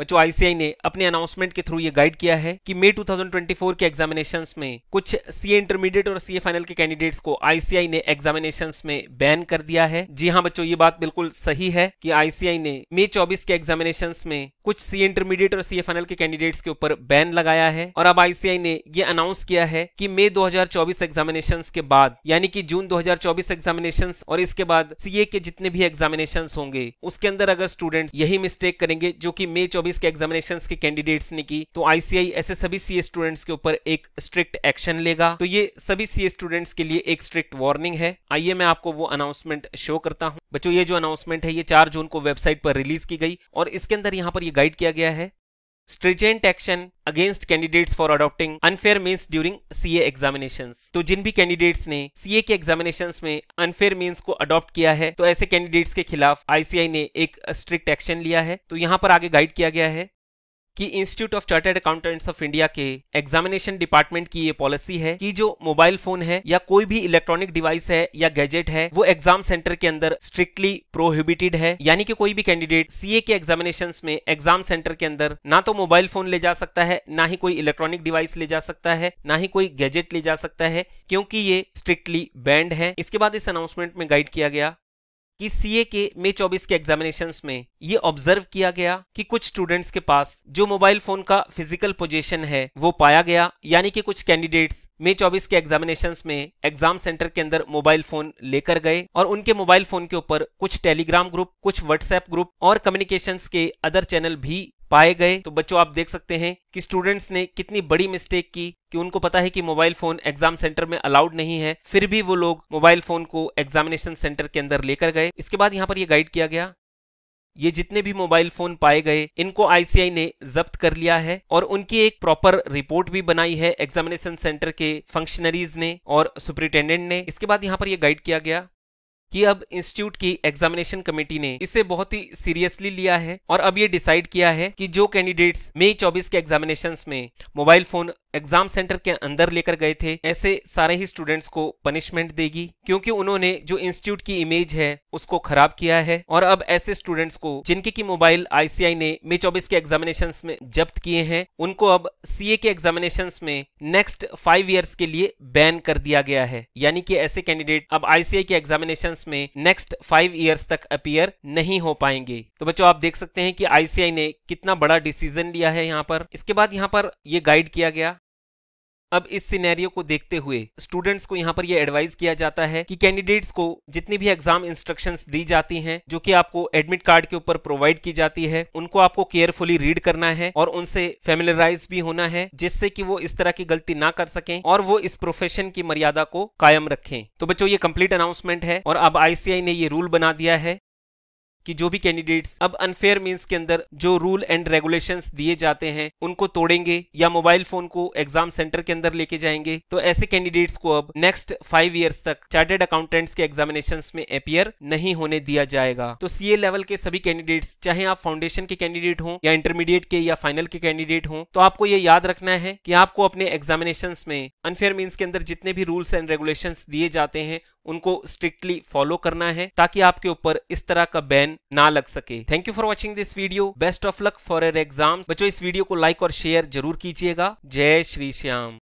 बच्चों आईसीआई ने अपने अनाउंसमेंट के थ्रू ये गाइड किया है कि मई 2024 के एग्जामिनेशन में कुछ सीए इंटरमीडिएट और सीए फाइनल के कैंडिडेट्स को आईसीआई ने एग्जामिनेशन में बैन कर दिया है जी हाँ बच्चों ये बात बिल्कुल सही है कि आईसीआई ने मई 24 के एग्जामिनेशन में कुछ सीए इंटरमीडिएट और सीए फाइनल के कैंडिडेट्स के ऊपर बैन लगाया है और अब आईसीआई ने ये अनाउंस किया है कि मई दो एग्जामिनेशन के बाद यानी कि जून दो एग्जामिनेशन और इसके बाद सीए के जितने भी एग्जामिनेशन होंगे उसके अंदर अगर स्टूडेंट यही मिस्टेक करेंगे जो की मई 2024 के एग्जामिनेशन के कैंडिडेट्स ने की तो आईसीआई ऐसे सभी सी स्टूडेंट्स के ऊपर एक स्ट्रिक्ट एक्शन लेगा तो ये सभी सी स्टूडेंट्स के लिए एक स्ट्रिक्ट वार्निंग है आइए मैं आपको वो अनाउंसमेंट शो करता हूँ बच्चों ये जो अनाउंसमेंट है ये चार जून को वेबसाइट पर रिलीज की गई और इसके अंदर यहाँ पर ये गाइड किया गया है stringent action against candidates for adopting unfair means during CA examination तो जिन भी कैंडिडेट्स ने सीए के एग्जामिनेशन में अनफेयर मीन्स को अडॉप्ट किया है तो ऐसे कैंडिडेट्स के खिलाफ आईसीआई ने एक स्ट्रिक्ट एक्शन लिया है तो यहाँ पर आगे गाइड किया गया है कि institute of chartered accountants of India के एग्जामिनेशन डिपार्टमेंट की ये पॉलिसी है कि जो मोबाइल फोन है या कोई भी इलेक्ट्रॉनिक डिवाइस है या गैजेट है वो एग्जाम सेंटर के अंदर स्ट्रिक्टली प्रोहिबिटेड है यानी कि कोई भी कैंडिडेट सीए के एग्जामिनेशन में एग्जाम सेंटर के अंदर ना तो मोबाइल फोन ले जा सकता है ना ही कोई इलेक्ट्रॉनिक डिवाइस ले जा सकता है ना ही कोई गैजेट ले जा सकता है क्योंकि ये स्ट्रिक्टली बैंड है इसके बाद इस अनाउंसमेंट में गाइड किया गया कि सी के मे 24 के एग्जामिनेशन में ये ऑब्जर्व किया गया कि कुछ स्टूडेंट्स के पास जो मोबाइल फोन का फिजिकल पोजीशन है वो पाया गया यानी कि कुछ कैंडिडेट्स मे 24 के एग्जामिनेशन में एग्जाम सेंटर के अंदर मोबाइल फोन लेकर गए और उनके मोबाइल फोन के ऊपर कुछ टेलीग्राम ग्रुप कुछ व्हाट्सएप ग्रुप और कम्युनिकेशन के अदर चैनल भी पाए गए तो बच्चों आप देख सकते हैं कि स्टूडेंट्स ने कितनी बड़ी मिस्टेक की कि उनको पता है कि मोबाइल फोन एग्जाम सेंटर में अलाउड नहीं है फिर भी वो लोग मोबाइल फोन को एग्जामिनेशन सेंटर के अंदर लेकर गए इसके बाद यहाँ पर ये गाइड किया गया ये जितने भी मोबाइल फोन पाए गए इनको आईसीआई ने जब्त कर लिया है और उनकी एक प्रॉपर रिपोर्ट भी बनाई है एग्जामिनेशन सेंटर के फंक्शनरीज ने और सुप्रिंटेंडेंट ने इसके बाद यहाँ पर यह गाइड किया गया कि अब इंस्टीट्यूट की एग्जामिनेशन कमेटी ने इसे बहुत ही सीरियसली लिया है और अब ये डिसाइड किया है कि जो कैंडिडेट्स मई 24 के एग्जामिनेशन में मोबाइल फोन एग्जाम सेंटर के अंदर लेकर गए थे ऐसे सारे ही स्टूडेंट्स को पनिशमेंट देगी क्योंकि उन्होंने जो इंस्टीट्यूट की इमेज है उसको खराब किया है और अब ऐसे स्टूडेंट्स को जिनके की मोबाइल आईसीआई ने मे चौबीस के एग्जामिनेशन में जब्त किए हैं उनको अब सीए के एग्जामिनेशन में नेक्स्ट फाइव ईयर्स के लिए बैन कर दिया गया है यानी कि ऐसे कैंडिडेट अब आईसीआई के एग्जामिनेशन में नेक्स्ट फाइव ईयर्स तक अपियर नहीं हो पाएंगे तो बच्चों आप देख सकते हैं कि आईसीआई ने कितना बड़ा डिसीजन लिया है यहाँ पर इसके बाद यहाँ पर ये गाइड किया गया अब इस सिनेरियो को देखते हुए स्टूडेंट्स को यहाँ पर यह एडवाइस किया जाता है कि कैंडिडेट्स को जितनी भी एग्जाम इंस्ट्रक्शंस दी जाती हैं जो कि आपको एडमिट कार्ड के ऊपर प्रोवाइड की जाती है उनको आपको केयरफुली रीड करना है और उनसे फेमिलराइज भी होना है जिससे कि वो इस तरह की गलती ना कर सके और वो इस प्रोफेशन की मर्यादा को कायम रखें तो बच्चों ये कंप्लीट अनाउंसमेंट है और अब आईसीआई ने ये रूल बना दिया है कि जो भी कैंडिडेट्स अब अनफेयर मीन्स के अंदर जो रूल एंड रेगुलेशंस दिए जाते हैं उनको तोड़ेंगे या मोबाइल फोन को एग्जाम सेंटर के अंदर लेके जाएंगे तो ऐसे कैंडिडेट्स को अब नेक्स्ट फाइव ईयर्स तक चार्टेड अकाउंटेंट्स के एग्जामिनेशन में अपियर नहीं होने दिया जाएगा तो सीए लेवल के सभी कैंडिडेट्स चाहे आप फाउंडेशन के कैंडिडेट हों या इंटरमीडिएट के या फाइनल के कैंडिडेट हों तो आपको ये याद रखना है कि आपको अपने एग्जामिनेशन में अनफेयर मीन्स के अंदर जितने भी रूल्स एंड रेगुलेशन दिए जाते हैं उनको स्ट्रिक्टली फॉलो करना है ताकि आपके ऊपर इस तरह का बैन ना लग सके thank you for watching this video best of luck for your exam बच्चों इस वीडियो को लाइक और शेयर जरूर कीजिएगा जय श्री श्याम